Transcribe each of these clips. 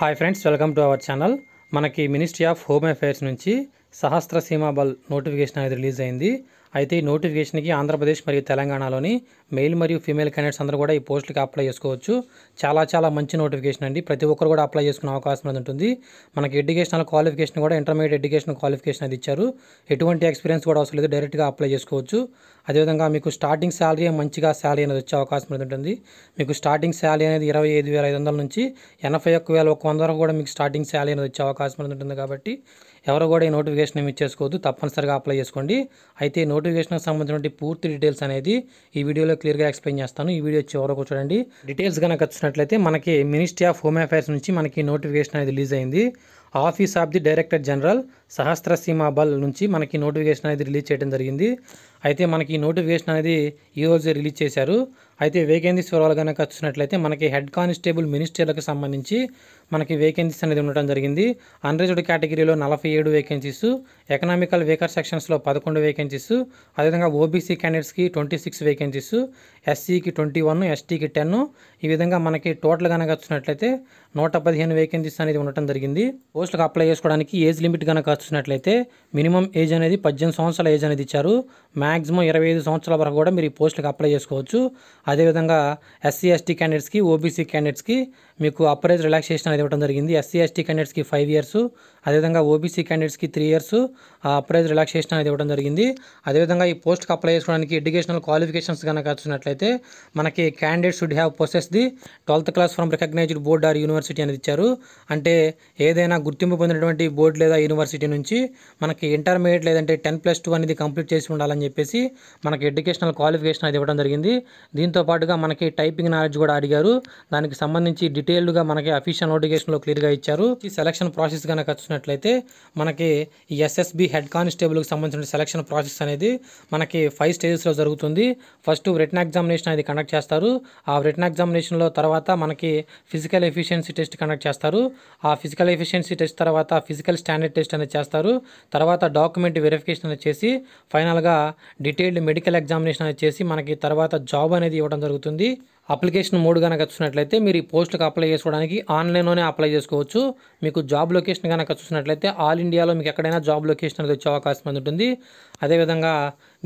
hi friends welcome to our channel మనకి ministry of home affairs నుంచి Sashastra Seema Bal notification అనేది release అయింది అయితే ఈ నోటిఫికేషన్కి ఆంధ్రప్రదేశ్ మరియు తెలంగాణలోని మెయిల్ మరియు ఫీమేల్ క్యాండిడేట్స్ అందరూ కూడా ఈ పోస్టులకి అప్లై చేసుకోవచ్చు చాలా చాలా మంచి నోటిఫికేషన్ అండి ప్రతి ఒక్కరు కూడా అప్లై చేసుకునే అవకాశం అనేది ఉంటుంది మనకి ఎడ్యుకేషనల్ క్వాలిఫికేషన్ కూడా ఇంటర్మీడియట్ ఎడ్యుకేషన్ క్వాలిఫికేషన్ అది ఇచ్చారు ఎటువంటి ఎక్స్పీరియన్స్ కూడా అవసరం లేదు డైరెక్ట్గా అప్లై చేసుకోవచ్చు అదేవిధంగా మీకు స్టార్టింగ్ శాలరీ మంచిగా శాలరీ అనేది వచ్చే అవకాశం అనేది ఉంటుంది మీకు స్టార్టింగ్ శాలరీ అనేది ఇరవై ఐదు వేల ఐదు వందల నుంచి ఎనభై ఒక్క వేల ఒక వంద వరకు కూడా మీకు స్టార్టింగ్ శాలరీ అనేది వచ్చే అవకాశం అనేది ఉంటుంది కాబట్టి ఎవరు కూడా ఈ నోటిఫికేషన్ ఏమి చేసుకోవద్దు తప్పనిసరిగా అప్లై చేసుకోండి అయితే నోటిఫికేషన్కి సంబంధించిన పూర్తి డీటెయిల్స్ అనేది ఈ వీడియోలో క్లియర్గా ఎక్స్ప్లెయిన్ చేస్తాను ఈ వీడియో చివరకు చూడండి డీటెయిల్స్ కనుక వచ్చినట్లయితే మనకి మినిస్ట్రీ ఆఫ్ హోమ్ అఫైర్స్ నుంచి మనకి నోటిఫికేషన్ అనేది రిలీజ్ అయింది office of the director general Sashastra Bal నుంచి మనకి నోటిఫికేషన్ అనేది రిలీజ్ చేయడం జరిగింది అయితే మనకి ఈ నోటిఫికేషన్ అనేది ఈరోజు రిలీజ్ చేశారు అయితే వేకెన్సీస్ వివరాలు కనుక చూసినట్లయితే మనకి హెడ్ కానిస్టేబుల్ మినిస్టర్లకు సంబంధించి మనకి వేకెన్సీస్ అనేది ఉండటం జరిగింది అన్రిజర్వ్డ్ కేటగిరీలో నలభై ఏడు వేకెన్సీస్ ఎకనామికల్ వేకర్ సెక్షన్స్లో పదకొండు వేకెన్సీస్ అదేవిధంగా ఓబీసీ క్యాండిడేట్స్కి ట్వంటీ సిక్స్ వేకెన్సీస్ ఎస్సీకి ట్వంటీ వన్ ఎస్టీకి టెన్ ఈ విధంగా మనకి టోటల్ కనుక చూసినట్లయితే నూట పదిహేను వేకెన్సీస్ అనేది ఉండటం జరిగింది పోస్టులకు అప్లై చేసుకోవడానికి ఏజ్ లిమిట్ కనుక చూసినట్లయితే మినిమం ఏజ్ అనేది పద్దెనిమిది సంవత్సరాల ఏజ్ అనేది ఇచ్చారు మ్యాక్సిమం ఇరవై ఐదు సంవత్సరాల వరకు కూడా మీరు ఈ పోస్టులకు అప్లై చేసుకోవచ్చు అదేవిధంగా ఎస్సీ ఎస్టీ క్యాండిడేట్స్కి ఓబీసీ క్యాండిడేట్స్కి మీకు అప్రైజ్ రిలాక్సేషన్ అనేది ఇవ్వడం జరిగింది ఎస్సీ ఎస్టీ క్యాండిడేట్స్కి ఫైవ్ ఇయర్స్ అదేవిధంగా ఓబీసీ క్యాండిడేట్స్కి త్రీ ఇయర్స్ అప్రైజ్ రిలాక్సేషన్ అనేది ఇవ్వడం జరిగింది అదేవిధంగా ఈ పోస్ట్కి అప్లై చేసుకోవడానికి ఎడ్యుకేషనల్ క్వాలిఫికేషన్స్ కనుక వచ్చినట్లయితే మనకి candidate should have process the twelfth class from recognised board or university అనేది ఇచ్చారు అంటే ఏదైనా గుర్తింపు పొందినటువంటి బోర్డు లేదా యూనివర్సిటీ నుంచి మనకి ఇంటర్మీడియట్ లేదంటే టెన్ ప్లస్ టూ అనేది కంప్లీట్ చేసి ఉండాలని చెప్పి చెప్పేసి మనకి ఎడ్యుకేషనల్ క్వాలిఫికేషన్ అది ఇవ్వడం జరిగింది దీంతో పాటుగా మనకి టైపింగ్ నాలెడ్జ్ కూడా అడిగారు దానికి సంబంధించి డీటెయిల్డ్గా మనకి అఫీషియల్ నోటిఫికేషన్లో క్లియర్గా ఇచ్చారు ఈ సెలక్షన్ ప్రాసెస్ కనుక వచ్చినట్లయితే మనకి ఎస్ఎస్బి హెడ్ కానిస్టేబుల్కి సంబంధించిన సెలక్షన్ ప్రాసెస్ అనేది మనకి ఫైవ్ స్టేజెస్లో జరుగుతుంది ఫస్ట్ రిటర్న్ ఎగ్జామినేషన్ అది కండక్ట్ చేస్తారు ఆ రిటర్న్ ఎగ్జామినేషన్లో తర్వాత మనకి ఫిజికల్ ఎఫిషియన్సీ టెస్ట్ కండక్ట్ చేస్తారు ఆ ఫిజికల్ ఎఫిషియన్సీ టెస్ట్ తర్వాత ఫిజికల్ స్టాండర్డ్ టెస్ట్ అనేది చేస్తారు తర్వాత డాక్యుమెంట్ వెరిఫికేషన్ అనేది చేసి ఫైనల్గా డీటెయిల్డ్ మెడికల్ ఎగ్జామినేషన్ అనేది చేసి మనకి తర్వాత జాబ్ అనేది ఇవ్వడం జరుగుతుంది అప్లికేషన్ మూడు కనుక చూసినట్లయితే మీరు ఈ పోస్ట్కి అప్లై చేసుకోవడానికి ఆన్లైన్లోనే అప్లై చేసుకోవచ్చు మీకు జాబ్ లొకేషన్ కనుక చూసినట్లయితే ఆల్ ఇండియాలో మీకు ఎక్కడైనా జాబ్ లొకేషన్ అనేది వచ్చే అవకాశం ఉంటుంది అదేవిధంగా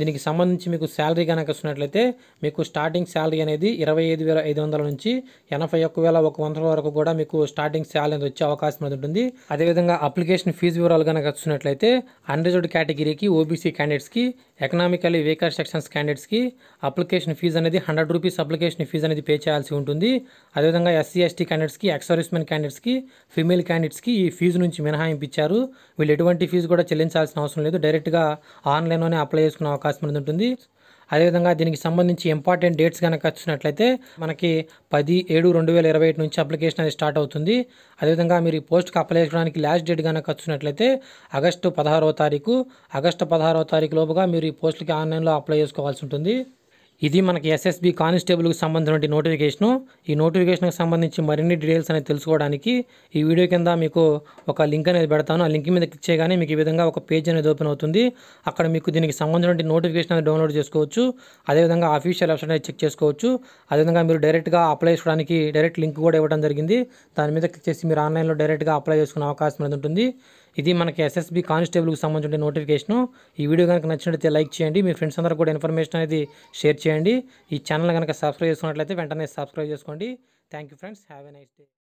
దీనికి సంబంధించి మీకు శాలరీ కనుక వస్తున్నట్లయితే మీకు స్టార్టింగ్ శాలరీ అనేది ఇరవై ఐదు వేల ఐదు వందల నుంచి ఎనభై ఒక్క వేల ఒక వందల వరకు కూడా మీకు స్టార్టింగ్ శాలరీ అనేది వచ్చే అవకాశం అనేది ఉంటుంది అదేవిధంగా అప్లికేషన్ ఫీజు వివరాలు కనుక చూసినట్లయితే అన్రిజర్వ్డ్ కేటగిరీకి ఓబీసీ క్యాండిడేట్స్కి ఎకనామికలీ వీకర్ సెక్షన్స్ క్యాండిడేట్స్కి అప్లికేషన్ ఫీజు అనేది హండ్రెడ్ రూపీస్ అప్లికేషన్ ఫీజు అనేది పే చేయాల్సి ఉంటుంది అదేవిధంగా ఎస్సీ ఎస్టీ క్యాండిడేట్స్కి ఎక్సర్విస్మెన్ క్యాండిడేట్స్కి ఫీమేల్ క్యాండిడేట్స్కి ఈ ఫీజు నుంచి మినహాయింపు ఇచ్చారు వీళ్ళు ఎటువంటి ఫీజు కూడా చెల్లించాల్సిన అవసరం లేదు డైరెక్ట్గా ఆన్ ఆన్లైన్లోనే అప్లై చేసుకునే అవకాశం అనేది ఉంటుంది అదేవిధంగా దీనికి సంబంధించి ఇంపార్టెంట్ డేట్స్ కనుక వచ్చినట్లయితే మనకి పది ఏడు రెండు వేల ఇరవై నుంచి అప్లికేషన్ అనేది స్టార్ట్ అవుతుంది అదేవిధంగా మీరు ఈ పోస్ట్కి అప్లై చేసుకోవడానికి లాస్ట్ డేట్ కనుక వచ్చినట్లయితే ఆగస్టు పదహారవ తారీఖు ఆగస్టు పదహారవ తారీఖు లోపుగా మీరు ఈ పోస్టులకి ఆన్లైన్లో అప్లై చేసుకోవాల్సి ఉంటుంది ఇది మనకి ఎస్ఎస్బి కానిస్టేబుల్కి సంబంధించిన నోటిఫికేషను ఈ నోటిఫికేషన్కి సంబంధించి మరిన్ని డీటెయిల్స్ అనేది తెలుసుకోవడానికి ఈ వీడియో కింద మీకు ఒక లింక్ అనేది పెడతాను ఆ లింక్ మీద క్లిక్ చేయగానే మీకు ఈ విధంగా ఒక పేజ్ అనేది ఓపెన్ అవుతుంది అక్కడ మీకు దీనికి సంబంధించిన నోటిఫికేషన్ అనేది డౌన్లోడ్ చేసుకోవచ్చు అదేవిధంగా అఫీషియల్ వెబ్సైట్ అనేది చెక్ చేసుకోవచ్చు అదేవిధంగా మీరు డైరెక్ట్గా అప్లై చేసుకోవడానికి డైరెక్ట్ లింక్ కూడా ఇవ్వడం జరిగింది దాని మీద క్లిక్ చేసి మీరు ఆన్లైన్లో డైరెక్ట్గా అప్లై చేసుకునే అవకాశం అనేది ఉంటుంది ఇది మనకి ఎస్ఎస్బి కానిస్టేబుల్కి సంబంధించిన నోటిఫికేషను ఈ వీడియో కనుక నచ్చినట్లయితే లైక్ చేయండి మీ ఫ్రెండ్స్ అందరూ కూడా ఇన్ఫర్మేషన్ అనేది షేర్ చేయండి ఈ ఛానల్ కనుక సబ్స్క్రైబ్ చేసుకున్నట్లయితే వెంటనే సబ్స్క్రైబ్ చేసుకోండి thank you friends have a nice day